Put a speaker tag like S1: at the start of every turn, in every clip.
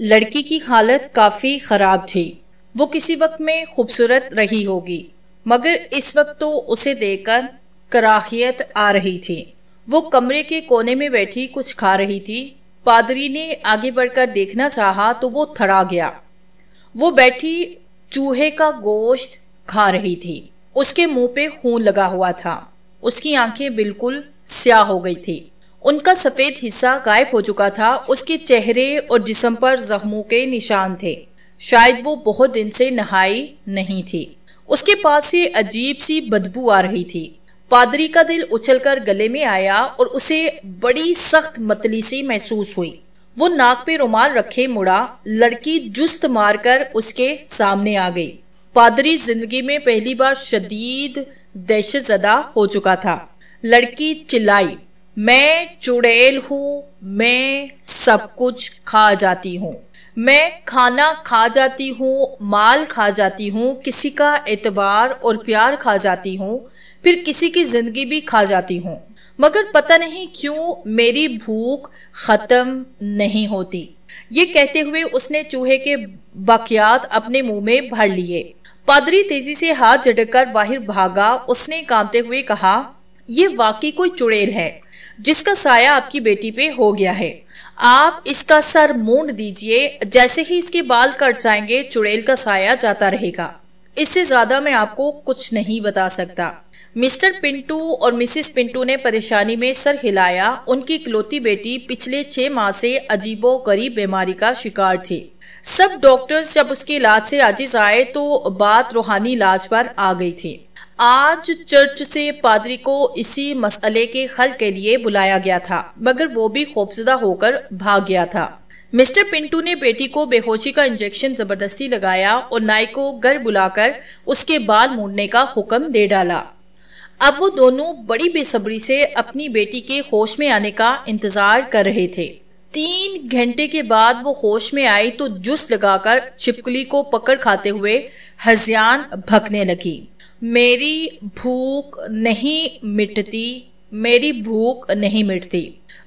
S1: लड़की की हालत काफ़ी ख़राब थी वो किसी वक्त में खूबसूरत रही होगी मगर इस वक्त तो उसे देखकर कराहियत आ रही थी वो कमरे के कोने में बैठी कुछ खा रही थी पादरी ने आगे बढ़कर देखना चाहा तो वो थड़ा गया वो बैठी चूहे का गोश्त खा रही थी उसके मुंह पे खून लगा हुआ था उसकी आंखें बिल्कुल स्याह हो गई थी उनका सफेद हिस्सा गायब हो चुका था उसके चेहरे और जिसम पर जख्मों के निशान थे शायद वो बहुत दिन से नहाई नहीं थी उसके पास से अजीब सी बदबू आ रही थी पादरी का दिल उछलकर गले में आया और उसे बड़ी सख्त मतली सी महसूस हुई वो नाक पे रुमाल रखे मुड़ा लड़की जुस्त मारकर उसके सामने आ गई पादरी जिंदगी में पहली बार शदीद जदा हो चुका था लड़की चिल्लाई मैं चुड़ैल हूँ मैं सब कुछ खा जाती हूँ मैं खाना खा जाती हूँ माल खा जाती हूँ किसी का एतबार और प्यार खा जाती हूँ फिर किसी की जिंदगी भी खा जाती हूँ मगर पता नहीं क्यों मेरी भूख खत्म नहीं होती ये कहते हुए उसने चूहे के बाकियात अपने मुंह में भर लिए पादरी तेजी से हाथ झटक कर बाहर भागा उसने कामते हुए कहा यह वाकई कोई चुड़ैल है जिसका साया आपकी बेटी पे हो गया है आप इसका सर मूंड दीजिए जैसे ही इसके बाल कट जाएंगे चुड़ैल का साया जाता रहेगा इससे ज्यादा मैं आपको कुछ नहीं बता सकता मिस्टर पिंटू और मिसेस पिंटू ने परेशानी में सर हिलाया उनकी इकलौती बेटी पिछले छह माह से अजीबो गरीब बीमारी का शिकार थी सब डॉक्टर्स जब उसके इलाज से आजिज आए तो बात रूहानी इलाज पर आ गई थी आज चर्च से पादरी को इसी मसले के हल के लिए बुलाया गया था मगर वो भी खौफजदा होकर भाग गया था मिस्टर पिंटू ने बेटी को बेहोशी का इंजेक्शन जबरदस्ती लगाया और नाई को घर बुलाकर उसके बाल मोड़ने का हुक्म दे डाला अब वो दोनों बड़ी बेसब्री से अपनी बेटी के होश में आने का इंतजार कर रहे थे तीन घंटे के बाद वो होश में आई तो जुस लगाकर छिपकली को पकड़ खाते हुए हजियान भगने लगी मेरी भूख नहीं मिटती मेरी भूख नहीं मिटती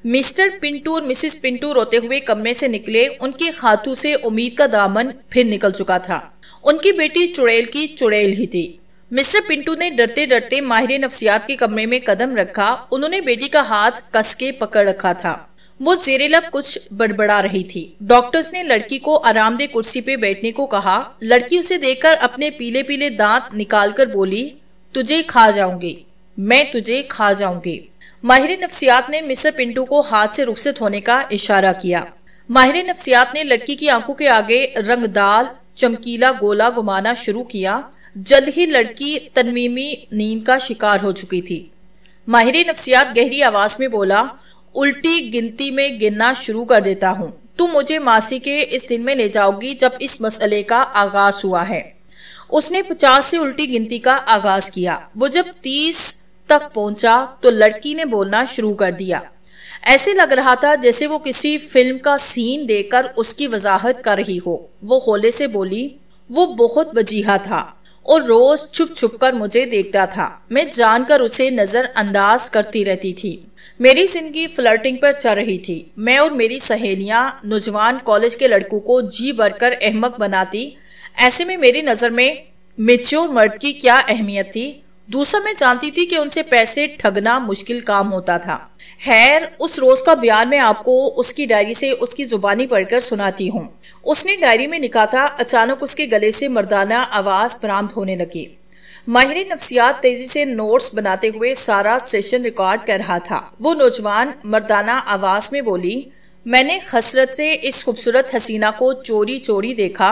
S1: मिस्टर पिंटू और मिसिस पिंटू रोते हुए कमरे से निकले उनके हाथों से उम्मीद का दामन फिर निकल चुका था उनकी बेटी चुड़ैल की चुड़ैल ही थी मिस्टर पिंटू ने डरते डरते माहिर नफसियात के कमरे में कदम रखा उन्होंने बेटी का हाथ कस के पकड़ रखा था वो जेरे लब कुछ बड़बड़ा रही थी डॉक्टर्स ने लड़की को आरामदेह कुर्सी पे बैठने को कहा लड़की उसे देखकर अपने पीले पीले दांत निकालकर बोली तुझे खा जाऊंगी मैं तुझे खा जाऊंगी माहिर नफसियात ने मिस्टर पिंटू को हाथ से रुखसत होने का इशारा किया माहिर नफसियात ने लड़की की आंखों के आगे रंगदार चमकीला गोला घुमाना शुरू किया जल्द ही लड़की तनमीमी नींद का शिकार हो चुकी थी माहिर नफसियात गहरी आवाज में बोला उल्टी गिनती में गिनना शुरू कर देता हूँ तुम मुझे मासी के इस दिन में ले जाओगी जब इस मसले का आगाज हुआ है उसने पचास से उल्टी गिनती का आगाज किया वो जब तीस तक पहुंचा तो लड़की ने बोलना शुरू कर दिया ऐसे लग रहा था जैसे वो किसी फिल्म का सीन देकर उसकी वजाहत कर रही हो वो होले से बोली वो बहुत वजीहा था और रोज छुप छुप कर मुझे देखता था मैं जानकर उसे नजरअंदाज करती रहती थी मेरी जिंदगी फ्लर्टिंग पर चल रही थी मैं और मेरी सहेलियां नौजवान कॉलेज के लड़कों को जी भरकर अहमक बनाती ऐसे में मेरी नज़र में मेच्योर मर्द की क्या अहमियत थी दूसरा मैं जानती थी कि उनसे पैसे ठगना मुश्किल काम होता था खैर उस रोज का बयान मैं आपको उसकी डायरी से उसकी जुबानी पढ़कर सुनाती हूँ उसने डायरी में लिखा था अचानक उसके गले से मर्दाना आवाज बरामद होने लगी माहिर नफ्सियात तेजी से नोट्स बनाते हुए सारा सेशन रिकॉर्ड कर रहा था वो नौजवान मर्दाना आवाज में बोली मैंने हसरत से इस खूबसूरत हसीना को चोरी चोरी देखा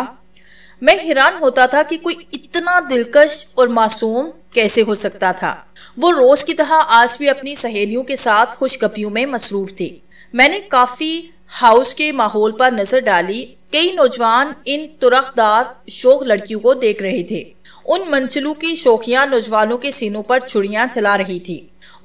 S1: मैं हैरान होता था कि कोई इतना दिलकश और मासूम कैसे हो सकता था वो रोज की तरह आज भी अपनी सहेलियों के साथ खुशगपियों में मसरूफ थी मैंने काफी हाउस के माहौल पर नजर डाली कई नौजवान इन तुरखदार शोक लड़कियों को देख रहे थे उन मंचलू की शौकिया नौजवानों के सीनों पर चुड़ियां चला रही थी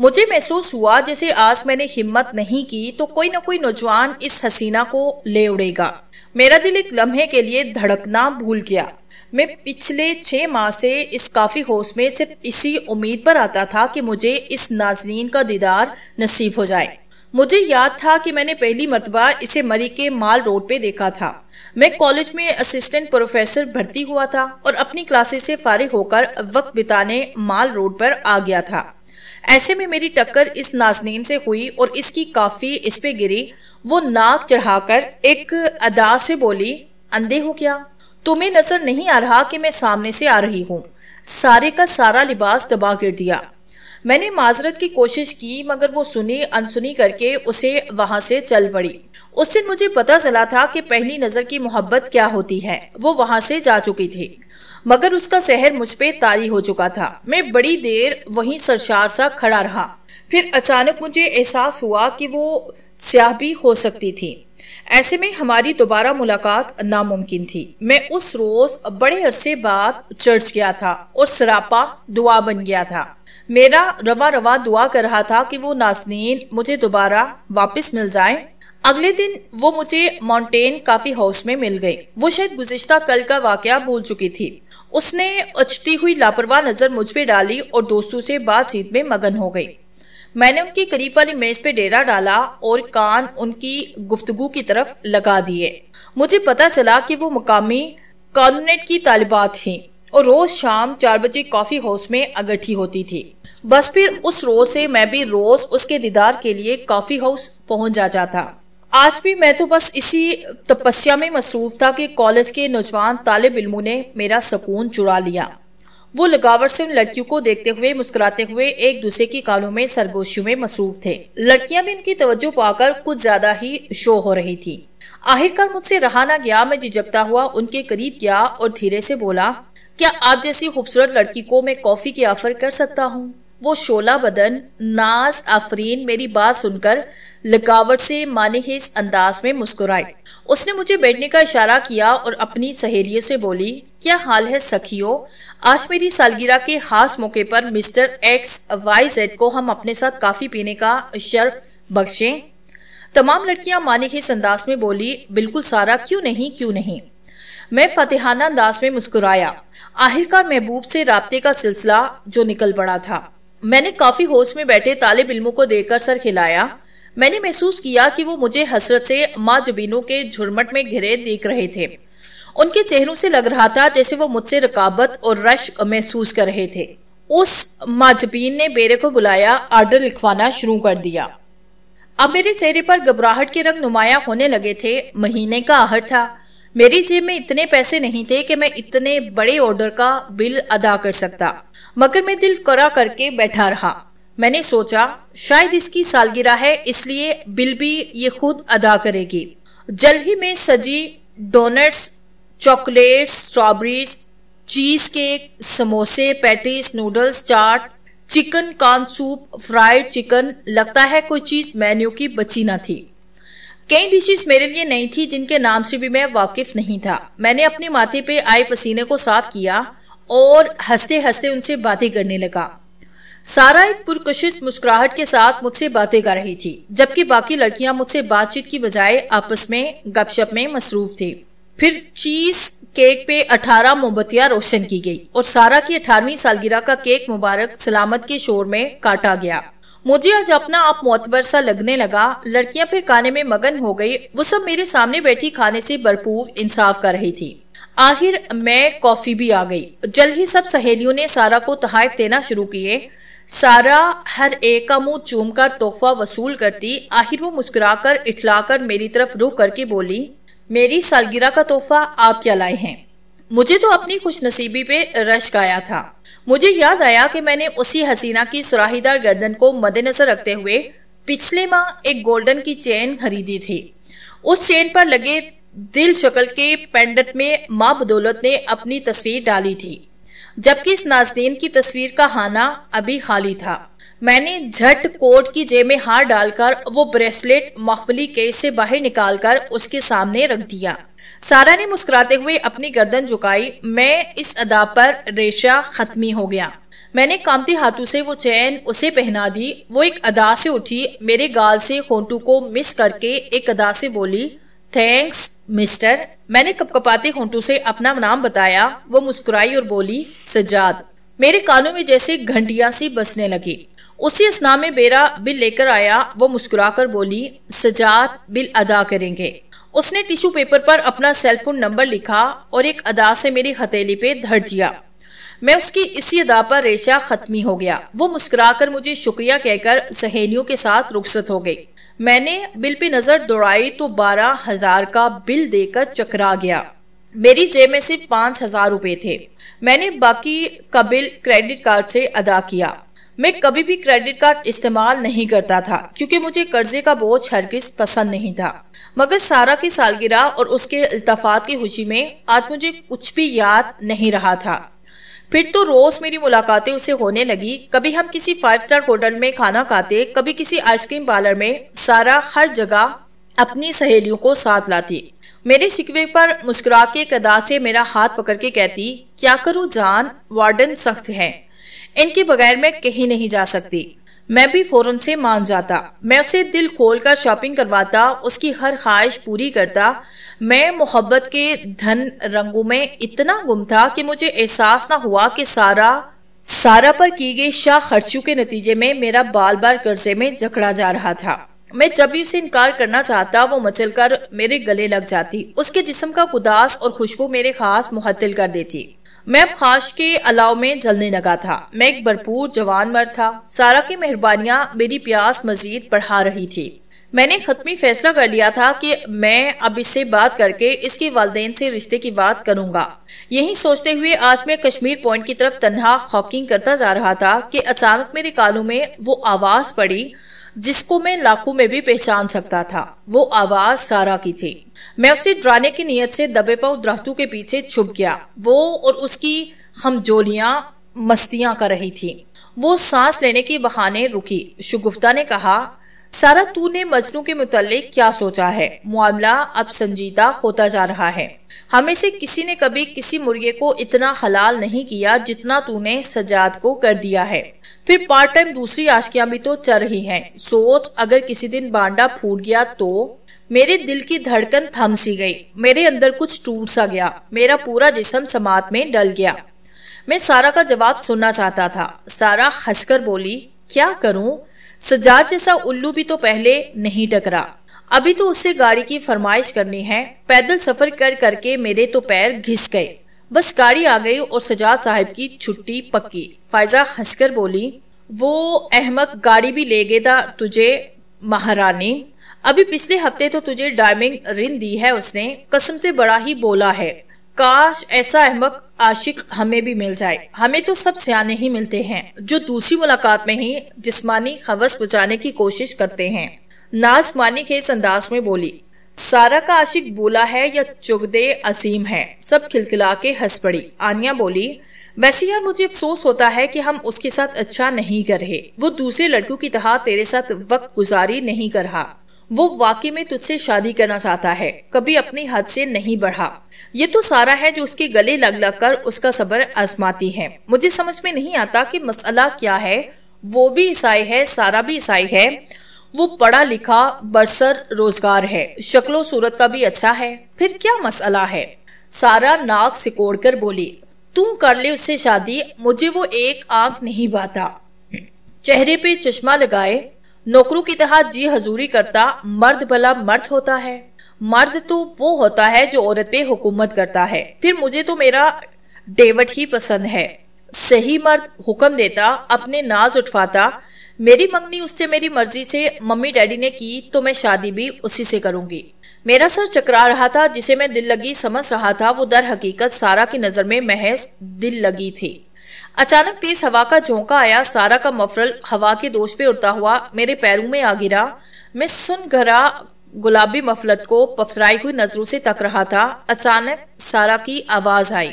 S1: मुझे महसूस हुआ जैसे आज मैंने हिम्मत नहीं की तो कोई ना कोई नौजवान इस हसीना को ले उड़ेगा मेरा दिल एक लम्हे के लिए धड़कना भूल गया मैं पिछले छह माह से इस काफ़ी होश में सिर्फ इसी उम्मीद पर आता था कि मुझे इस नाजरीन का दीदार नसीब हो जाए मुझे याद था कि मैंने पहली मरतबा इसे मरी के माल रोड पे देखा था मैं कॉलेज में असिस्टेंट प्रोफेसर भर्ती हुआ था और अपनी क्लासेस से फारिग होकर वक्त बिताने माल रोड पर आ गया था ऐसे में मेरी टक्कर इस नाजनीन से हुई और इसकी काफ़ी इस पे गिरी वो नाक चढ़ाकर एक अदा से बोली अंधे हो क्या तुम्हें नजर नहीं आ रहा कि मैं सामने से आ रही हूँ सारे का सारा लिबास दबा गिर दिया मैंने माजरत की कोशिश की मगर वो सुनी अनसुनी करके उसे वहाँ से चल पड़ी उस दिन मुझे पता चला था कि पहली नज़र की मोहब्बत क्या होती है वो वहाँ से जा चुकी थी मगर उसका शहर मुझ पे तारी हो चुका था मैं बड़ी देर वहीं सरशार सा खड़ा रहा फिर अचानक मुझे एहसास हुआ कि वो स्याह भी हो सकती थी ऐसे में हमारी दोबारा मुलाकात नामुमकिन थी मैं उस रोज बड़े अरसे बाद चर्च गया था और सरापा दुआ बन गया था मेरा रवा रवा दुआ कर रहा था कि वो नासनीन मुझे दोबारा वापस मिल जाए अगले दिन वो मुझे माउंटेन काफी हाउस में मिल गई वो शायद गुजश्ता कल का वाकया भूल चुकी थी उसने उछती हुई लापरवाह नजर मुझ पर डाली और दोस्तों से बातचीत में मगन हो गई मैंने उनके करीब वाली मेज पे डेरा डाला और कान उनकी गुफ्तगु की तरफ लगा दिए मुझे पता चला कि वो मुकामी कॉलोनेट की तालिबात थी और रोज शाम चार बजे कॉफी हाउस में अगठी होती थी बस फिर उस रोज से मैं भी रोज उसके दीदार के लिए कॉफी हाउस पहुंच जाता था आज भी मैं तो बस इसी तपस्या में मसरूफ था कि कॉलेज के नौजवान तालब इलमों ने मेरा सुकून चुरा लिया वो लगावट से उन लड़कियों को देखते हुए मुस्कुराते हुए एक दूसरे की कालों में सरगोशियों में मसरूफ थे लड़कियां भी उनकी तवज्जो पाकर कुछ ज्यादा ही शो हो रही थी आखिरकार मुझसे रहा ना गया मैं झिझकता हुआ उनके करीब गया और धीरे से बोला क्या आप जैसी खूबसूरत लड़की को मैं कॉफी की ऑफर कर सकता हूँ वो शोला बदन नाज आफरीन मेरी बात सुनकर लगावट से मानेखेज अंदाज में मुस्कुराई उसने मुझे बैठने का इशारा किया और अपनी सहेलियों से बोली क्या हाल है सखियों आज मेरी सालगिरह के खास मौके पर मिस्टर एक्स वाई जेड को हम अपने साथ काफी पीने का शर्फ बख्शे तमाम लड़कियां मानेखेज अंदाज में बोली बिल्कुल सारा क्यों नहीं क्यों नहीं मैं फतेहाना अंदाज में मुस्कुराया आखिरकार महबूब से रबते का सिलसिला जो निकल पड़ा था मैंने काफ़ी होश में बैठे तालब इलमों को देखकर सर खिलाया मैंने महसूस किया कि वो मुझे हसरत से माँ जबीनों के झुरमट में घिरे देख रहे थे उनके चेहरों से लग रहा था जैसे वो मुझसे रकाबत और रश महसूस कर रहे थे उस माजबीन ने बेरे को बुलाया आर्डर लिखवाना शुरू कर दिया अब मेरे चेहरे पर घबराहट के रंग नुमाया होने लगे थे महीने का आहट था मेरी जेब में इतने पैसे नहीं थे कि मैं इतने बड़े ऑर्डर का बिल अदा कर सकता मगर मैं दिल करा करके बैठा रहा मैंने सोचा शायद इसकी सालगिरह है इसलिए बिल भी ये खुद अदा करेगी जल्द ही में सजी donuts chocolates strawberries cheese cake समोसे पैटीज नूडल्स चाट chicken corn soup fried chicken लगता है कोई चीज मेन्यू की बची ना थी कई डिशेज मेरे लिए नई थी जिनके नाम से भी मैं वाकिफ नहीं था मैंने अपने माथे पे आए पसीने को साफ किया और हंसते हंसते उनसे बातें करने लगा सारा एक पुरकशिश मुस्कुराहट के साथ मुझसे बातें कर रही थी जबकि बाकी लड़कियां मुझसे बातचीत की बजाय आपस में गपशप में मसरूफ थी फिर चीज केक पे 18 मोमबत्तियां रोशन की गई और सारा की अठारहवीं सालगिरह का केक मुबारक सलामत के शोर में काटा गया मुझे आज अपना आप मोतबर सा लगने लगा लड़कियां फिर खाने में मगन हो गई वो सब मेरे सामने बैठी खाने से भरपूर इंसाफ कर रही थी आखिर मैं कॉफी भी आ गई जल्द ही सब सहेलियों ने सारा को तहाइफ देना शुरू किए सारा हर एक का मुंह चूमकर तोहफा वसूल करती आखिर वो मुस्कुराकर इठलाकर मेरी तरफ रुख करके बोली मेरी सालगिरह का तोहफा आप क्या लाए हैं मुझे तो अपनी खुशनसीबी पे रश आया था मुझे याद आया कि मैंने उसी हसीना की सुराहीदार गर्दन को मद्देनजर रखते हुए पिछले माह एक गोल्डन की चेन खरीदी थी उस चेन पर लगे दिल शक्ल के पेंडेंट में माँ बदौलत ने अपनी तस्वीर डाली थी जबकि इस नाजनीन की तस्वीर का हाना अभी खाली था मैंने झट कोट की जेब में हार डालकर वो ब्रेसलेट मखबली केस से बाहर निकालकर उसके सामने रख दिया सारा ने मुस्कुराते हुए अपनी गर्दन झुकाई मैं इस अदा पर रेशा खत्मी हो गया मैंने कामती हाथों से वो चैन उसे पहना दी वो एक अदा से उठी मेरे गाल से होंटू को मिस करके एक अदा से बोली थैंक्स मिस्टर मैंने कपकपाते होंटू से अपना नाम बताया वो मुस्कुराई और बोली सजाद मेरे कानों में जैसे घंटिया सी बसने लगी उसी इस नाम में बेरा बिल लेकर आया वो मुस्कुराकर बोली सजाद बिल अदा करेंगे उसने टिश्यू पेपर पर अपना सेलफोन नंबर लिखा और एक अदा से मेरी हथेली पे धर दिया मैं उसकी इसी अदा पर रेशा खत्मी हो गया वो मुस्कुराकर मुझे शुक्रिया कहकर सहेलियों के साथ रुखसत हो गई मैंने बिल पे नजर दौड़ाई तो बारह हजार का बिल देकर चकरा गया मेरी जेब में सिर्फ पांच हजार रूपए थे मैंने बाकी का बिल क्रेडिट कार्ड से अदा किया मैं कभी भी क्रेडिट कार्ड इस्तेमाल नहीं करता था क्योंकि मुझे कर्जे का बोझ हरगिज पसंद नहीं था मगर सारा की सालगिरह और उसके अल्तफात की खुशी में आज मुझे कुछ भी याद नहीं रहा था फिर तो रोज मेरी मुलाकातें उसे होने लगी कभी हम किसी फाइव स्टार होटल में खाना खाते कभी किसी आइसक्रीम पार्लर में सारा हर जगह अपनी सहेलियों को साथ लाती मेरे शिकवे पर मुस्कुरा के कदा से मेरा हाथ पकड़ के कहती क्या करूं जान वार्डन सख्त है इनके बगैर मैं कहीं नहीं जा सकती मैं भी फौरन से मान जाता मैं उसे दिल खोल कर शॉपिंग करवाता उसकी हर ख्वाहिश पूरी करता मैं मोहब्बत के धन रंगों में इतना गुम था कि मुझे एहसास ना हुआ कि सारा सारा पर की गई शाह खर्चों के नतीजे में मेरा बाल बार कर्जे में जकड़ा जा रहा था मैं जब भी उसे इनकार करना चाहता वो मचल कर मेरे गले लग जाती उसके जिस्म का उदास और खुशबू मेरे खास मुहतिल कर देती मैं खाश के अलाव में जलने लगा था मैं एक भरपूर जवान मर था सारा की मेहरबानियाँ मेरी प्यास मजीद बढ़ा रही थी मैंने खत्मी फैसला कर लिया था कि मैं अब इससे बात करके इसके वाले से रिश्ते की बात करूंगा यही सोचते हुए आज मैं कश्मीर पॉइंट की तरफ तनहा हॉकिंग करता जा रहा था कि अचानक मेरे कानों में वो आवाज पड़ी जिसको मैं लाखों में भी पहचान सकता था वो आवाज सारा की थी मैं उसे डराने की नीयत से दबे पाऊ दरख्तों के पीछे छुप गया वो और उसकी हमजोलियां मस्तियां कर रही थी वो सांस लेने के बहाने रुकी शुगुफ्ता ने कहा सारा तू ने मजनू के मुतालिक क्या सोचा है मामला अब संजीदा होता जा रहा है हमें से किसी ने कभी किसी मुर्गे को इतना हलाल नहीं किया जितना तूने सजाद को कर दिया है फिर पार्ट टाइम दूसरी आशकियां भी तो चल रही हैं। सोच अगर किसी दिन बांडा फूट गया तो मेरे दिल की धड़कन थम सी गई मेरे अंदर कुछ टूट सा गया मेरा पूरा जिसम समात में डल गया मैं सारा का जवाब सुनना चाहता था सारा हंसकर बोली क्या करूं सजाद जैसा उल्लू भी तो पहले नहीं टकरा अभी तो उससे गाड़ी की फरमाइश करनी है पैदल सफर कर करके मेरे तो पैर घिस गए बस गाड़ी आ गई और सजाद साहब की छुट्टी पक्की फायजा हंसकर बोली वो अहमक गाड़ी भी ले गए था तुझे महारानी अभी पिछले हफ्ते तो तुझे डायमिंग रिन दी है उसने कसम से बड़ा ही बोला है काश ऐसा अहमक आशिक हमें भी मिल जाए हमें तो सब सियाने ही मिलते हैं जो दूसरी मुलाकात में ही जिस्मानी हवस बुझाने की कोशिश करते हैं नाज मानी खेस अंदाज में बोली सारा का आशिक बोला है या चुगदे असीम है सब खिलखिला के हंस पड़ी आनिया बोली वैसे यार मुझे अफसोस होता है कि हम उसके साथ अच्छा नहीं कर रहे वो दूसरे लड़कों की तरह तेरे साथ वक्त गुजारी नहीं कर रहा वो वाकई में तुझसे शादी करना चाहता है कभी अपनी हद से नहीं बढ़ा ये तो सारा है जो उसके गले लग लग कर उसका सबर आजमाती है मुझे समझ में नहीं आता कि मसला क्या है वो भी ईसाई है सारा भी ईसाई है वो पढ़ा लिखा बरसर रोजगार है शक्लो सूरत का भी अच्छा है फिर क्या मसला है सारा नाक सिकोड़ कर बोली तू कर ले उससे शादी मुझे वो एक आंख नहीं बाता चेहरे पे चश्मा लगाए नौकरों की तरह जी हजूरी करता मर्द भला मर्द होता है मर्द तो वो होता है जो औरत पे हुकूमत करता है फिर मुझे तो मेरा डेवट ही पसंद है सही मर्द हुक्म देता अपने नाज उठवाता मेरी मंगनी उससे मेरी मर्जी से मम्मी डैडी ने की तो मैं शादी भी उसी से करूंगी मेरा सर चकरा रहा था जिसे मैं दिल लगी समझ रहा था वो दर हकीकत सारा की नजर में महज दिल लगी थी अचानक तेज हवा का झोंका आया सारा का मफरल हवा के दोष पे उड़ता हुआ मेरे पैरों में आ गिरा मैं सुन घरा गुलाबी मफलत को पफराई हुई नजरों से तक रहा था अचानक सारा की आवाज आई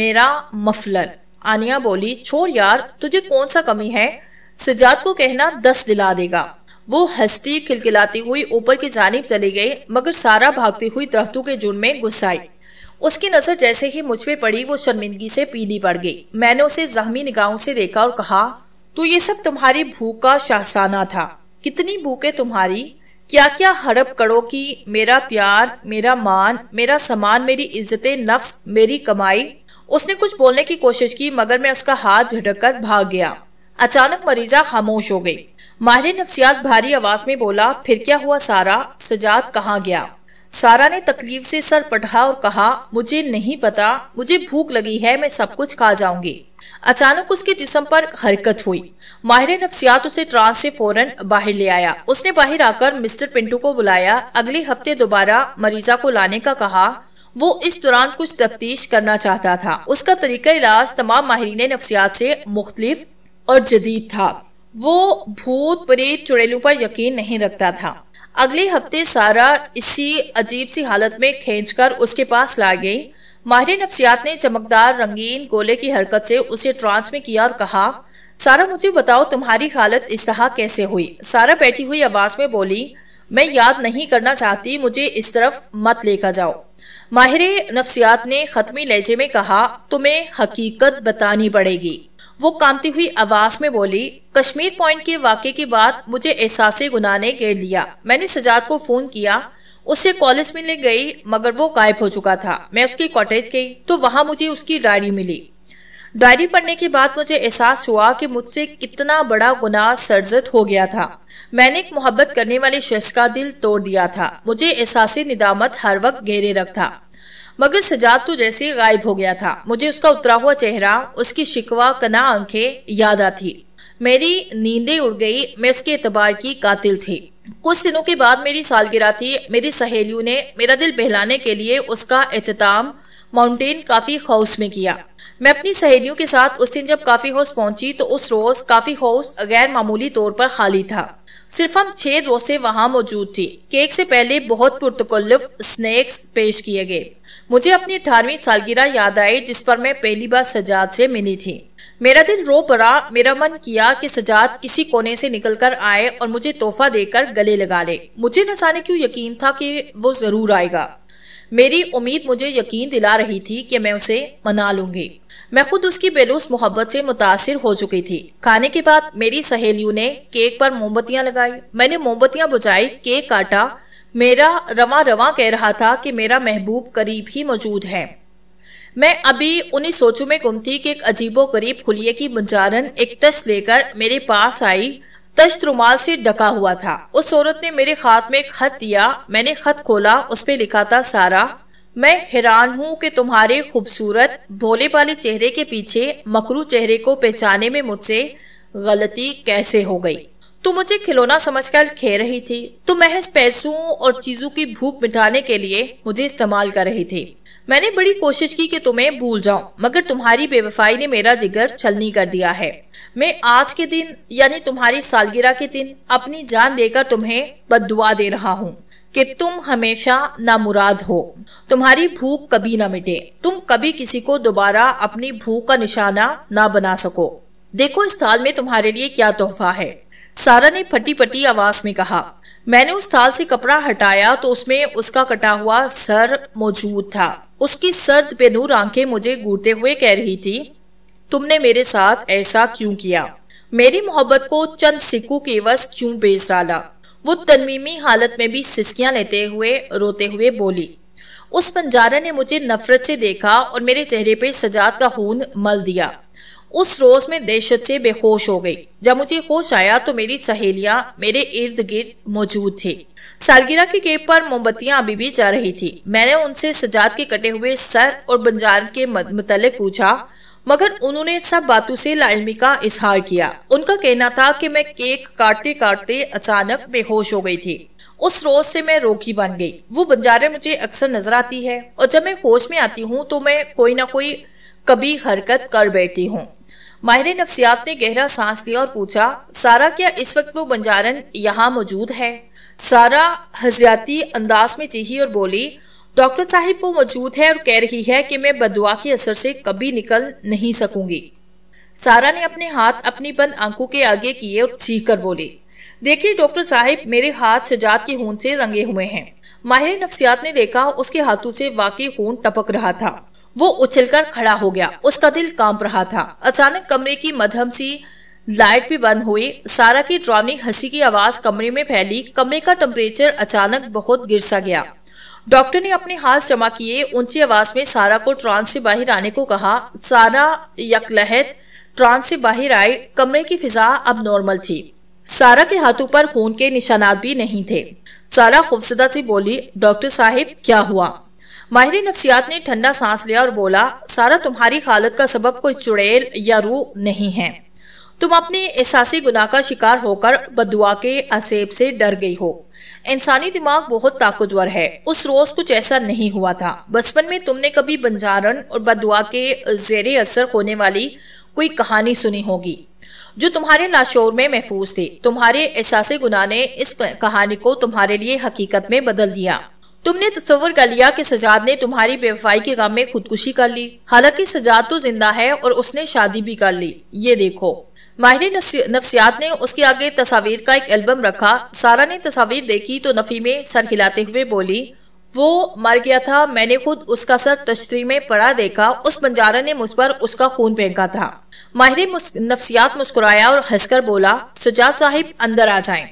S1: मेरा मफलर आनिया बोली छोड़ यार तुझे कौन सा कमी है सजाद को कहना दस दिला देगा वो हस्ती खिलखिलाती हुई ऊपर की जानिब चली गई मगर सारा भागती हुई दरख्तों के जुड़ में घुस आई उसकी नजर जैसे ही मुझ पे पड़ी वो शर्मिंदगी से पीली पड़ गई मैंने उसे जहमी निगाहों से देखा और कहा तो ये सब तुम्हारी भूख का शाहसाना था कितनी भूखे तुम्हारी क्या क्या हड़प करो कि मेरा प्यार मेरा मान मेरा सामान मेरी इज्जत नफ्स मेरी कमाई उसने कुछ बोलने की कोशिश की मगर मैं उसका हाथ झटक कर भाग गया अचानक मरीजा खामोश हो गई माहिर नफ्सियात भारी आवाज में बोला फिर क्या हुआ सारा सजाद कहाँ गया सारा ने तकलीफ से सर पटा और कहा मुझे नहीं पता मुझे भूख लगी है मैं सब कुछ खा जाऊंगी अचानक उसके जिसम पर हरकत हुई माहिर नफ्सियात उसे ट्रांस से फौरन बाहर ले आया उसने बाहर आकर मिस्टर पिंटू को बुलाया अगले हफ्ते दोबारा मरीजा को लाने का कहा वो इस दौरान कुछ तफ्तीश करना चाहता था उसका तरीका इलाज तमाम माहरीन नफ्सियात से मुख्तलिफ और जदीद था वो भूत परेत चुड़ैलों पर यकीन नहीं रखता था अगले हफ्ते सारा इसी अजीब सी हालत में खींचकर उसके पास ला गई माहिर नफ्सियात ने चमकदार रंगीन गोले की हरकत से उसे ट्रांस में किया और कहा सारा मुझे बताओ तुम्हारी हालत इस तरह कैसे हुई सारा बैठी हुई आवाज में बोली मैं याद नहीं करना चाहती मुझे इस तरफ मत लेकर जाओ माहिर नफ्सियात ने खत्मी लहजे में कहा तुम्हें हकीकत बतानी पड़ेगी वो कांती हुई आवाज में बोली कश्मीर पॉइंट के वाक्य की बात मुझे एहसास गुना ने घेर लिया मैंने सजाद को फोन किया उसे कॉलेज में ले गई मगर वो गायब हो चुका था मैं उसकी कॉटेज गई तो वहाँ मुझे उसकी डायरी मिली डायरी पढ़ने के बाद मुझे एहसास हुआ कि मुझसे कितना बड़ा गुनाह सरजत हो गया था मैंने एक मोहब्बत करने वाले शख्स का दिल तोड़ दिया था मुझे एहसास निदामत हर वक्त घेरे रखा मगर सजाद तो जैसे गायब हो गया था मुझे उसका उतरा हुआ चेहरा उसकी शिकवा कना आंखें याद आती मेरी नींदे उड़ गई मैं उसके एतबार की कातिल थी कुछ दिनों के बाद मेरी सालगिरह थी मेरी सहेलियों ने मेरा दिल बहलाने के लिए उसका अहतमाम माउंटेन काफी हाउस में किया मैं अपनी सहेलियों के साथ उस दिन जब काफी हाउस पहुंची तो उस रोज काफी हाउस गैर मामूली तौर पर खाली था सिर्फ हम छह दोस्तें वहां मौजूद थी केक से पहले बहुत पुरतकल्लफ स्नैक्स पेश किए गए मुझे अपनी अठारहवीं सालगिरह याद आई जिस पर मैं पहली बार सजाद से मिली थी मेरा दिल रो पड़ा मेरा मन किया कि सजाद किसी कोने से निकलकर आए और मुझे तोहफा देकर गले लगा ले मुझे न जाने क्यों यकीन था कि वो जरूर आएगा मेरी उम्मीद मुझे यकीन दिला रही थी कि मैं उसे मना लूंगी मैं खुद उसकी बेलूस मोहब्बत से मुतासिर हो चुकी थी खाने के बाद मेरी सहेलियों ने केक पर मोमबत्तियां लगाई मैंने मोमबत्तियां बुझाई केक काटा मेरा रवा रवा कह रहा था कि मेरा महबूब करीब ही मौजूद है मैं अभी उन्हीं सोचों में गुम थी कि एक अजीबो गरीब खुलिए की बुंजारन एक तश लेकर मेरे पास आई तश्त रुमाल से ढका हुआ था उस औरत ने मेरे हाथ में एक खत दिया मैंने खत खोला उस पर लिखा था सारा मैं हैरान हूँ कि तुम्हारे खूबसूरत भोले वाले चेहरे के पीछे मकरू चेहरे को पहचाने में मुझसे गलती कैसे हो गई तू मुझे खिलौना समझकर खेल रही थी तू महज पैसों और चीजों की भूख मिटाने के लिए मुझे इस्तेमाल कर रही थी मैंने बड़ी कोशिश की कि तुम्हें भूल जाऊं, मगर तुम्हारी बेवफाई ने मेरा जिगर छलनी कर दिया है मैं आज के दिन यानी तुम्हारी सालगिरह के दिन अपनी जान देकर तुम्हें बदुआ दे रहा हूँ कि तुम हमेशा नामुराद हो तुम्हारी भूख कभी ना मिटे तुम कभी किसी को दोबारा अपनी भूख का निशाना ना बना सको देखो इस साल में तुम्हारे लिए क्या तोहफा है सारा ने फटी फटी आवाज में कहा मैंने उस थाल से कपड़ा हटाया तो उसमें उसका कटा हुआ सर मौजूद था उसकी सर्द बेनूर आंखें मुझे घूरते हुए कह रही थी तुमने मेरे साथ ऐसा क्यों किया मेरी मोहब्बत को चंद सिक्कू के वस क्यों बेच डाला वो तनमीमी हालत में भी सिस्कियां लेते हुए रोते हुए बोली उस बंजारा ने मुझे नफरत से देखा और मेरे चेहरे पे सजाद का खून मल दिया उस रोज में दहशत से बेहोश हो गई जब मुझे होश आया तो मेरी सहेलियां मेरे इर्द गिर्द मौजूद थी सालगिरह के गेट पर मोमबत्तियां अभी भी जा रही थी मैंने उनसे सजाद के कटे हुए सर और बंजार के मुतालिक पूछा मगर उन्होंने सब बातों से लालमी का इजहार किया उनका कहना था कि मैं केक काटते काटते अचानक बेहोश हो गई थी उस रोज से मैं रोकी बन गई वो बंजारे मुझे अक्सर नजर आती है और जब मैं होश में आती हूँ तो मैं कोई ना कोई कभी हरकत कर बैठती हूँ माहिर नफ्सियात ने गहरा सांस लिया और पूछा सारा क्या इस वक्त वो बंजारन यहाँ मौजूद है सारा हजराती अंदाज में चीही और बोली डॉक्टर साहिब वो मौजूद है और कह रही है कि मैं बदुआ के असर से कभी निकल नहीं सकूंगी सारा ने अपने हाथ अपनी बंद आंखों के आगे किए और चीख कर बोली देखिए डॉक्टर साहिब मेरे हाथ सजात की खून से रंगे हुए हैं माहिर नफ्सियात ने देखा उसके हाथों से वाकई खून टपक रहा था वो उछलकर खड़ा हो गया उसका दिल कांप रहा था अचानक कमरे की मध्यम सी लाइट भी बंद हुई सारा की ट्रॉनिक हंसी की आवाज कमरे में फैली कमरे का टेम्परेचर अचानक बहुत गिर सा गया डॉक्टर ने अपने हाथ जमा किए ऊंची आवाज में सारा को ट्रांस से बाहर आने को कहा सारा यकलहत ट्रांस से बाहर आई कमरे की फिजा अब नॉर्मल थी सारा के हाथों पर खून के निशानात भी नहीं थे सारा खुफसदा से बोली डॉक्टर साहब क्या हुआ माहिर नफ्सियात ने ठंडा सांस लिया और बोला सारा तुम्हारी हालत का सबब कोई चुड़ैल या रूह नहीं है तुम अपने एहसासी गुनाह का शिकार होकर बदुआ के असेब से डर गई हो इंसानी दिमाग बहुत ताकतवर है उस रोज कुछ ऐसा नहीं हुआ था बचपन में तुमने कभी बंजारन और बदुआ के जेर असर होने वाली कोई कहानी सुनी होगी जो तुम्हारे लाशोर में महफूज थे तुम्हारे एहसास गुना ने इस कहानी को तुम्हारे लिए हकीकत में बदल दिया तुमने तस्वर कर लिया कि सजाद ने तुम्हारी बेवफाई के गम में खुदकुशी कर ली हालांकि सजाद तो जिंदा है और उसने शादी भी कर ली ये देखो माहिर नफसियात ने उसके आगे तस्वीर का एक एल्बम रखा सारा ने तस्वीर देखी तो नफी में सर हिलाते हुए बोली वो मर गया था मैंने खुद उसका सर तश्री में पड़ा देखा उस बंजारा ने मुझ पर उसका खून फेंका था माहिर नफसियात मुस्कुराया और हंसकर बोला सुजात साहिब अंदर आ जाएं।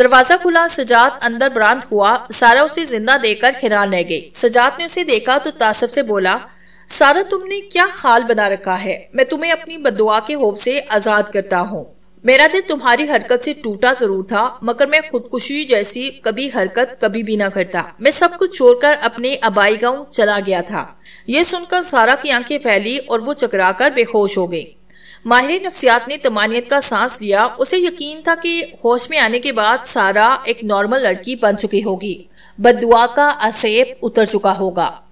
S1: दरवाजा खुला सजात अंदर बरामद हुआ सारा उसे जिंदा देखकर हैरान रह गई सजात ने उसे देखा तो तासर से बोला सारा तुमने क्या हाल बना रखा है मैं तुम्हें अपनी बदुआ के होफ से आजाद करता हूँ मेरा दिल तुम्हारी हरकत से टूटा जरूर था मगर मैं खुदकुशी जैसी कभी हरकत कभी भी ना करता मैं सब कुछ छोड़कर अपने अबाई गाँव चला गया था यह सुनकर सारा की आंखें फैली और वो चकराकर बेहोश हो गई माहिर नफ्सियात ने तमानियत का सांस लिया उसे यकीन था कि होश में आने के बाद सारा एक नॉर्मल लड़की बन चुकी होगी बदुआ का असेब उतर चुका होगा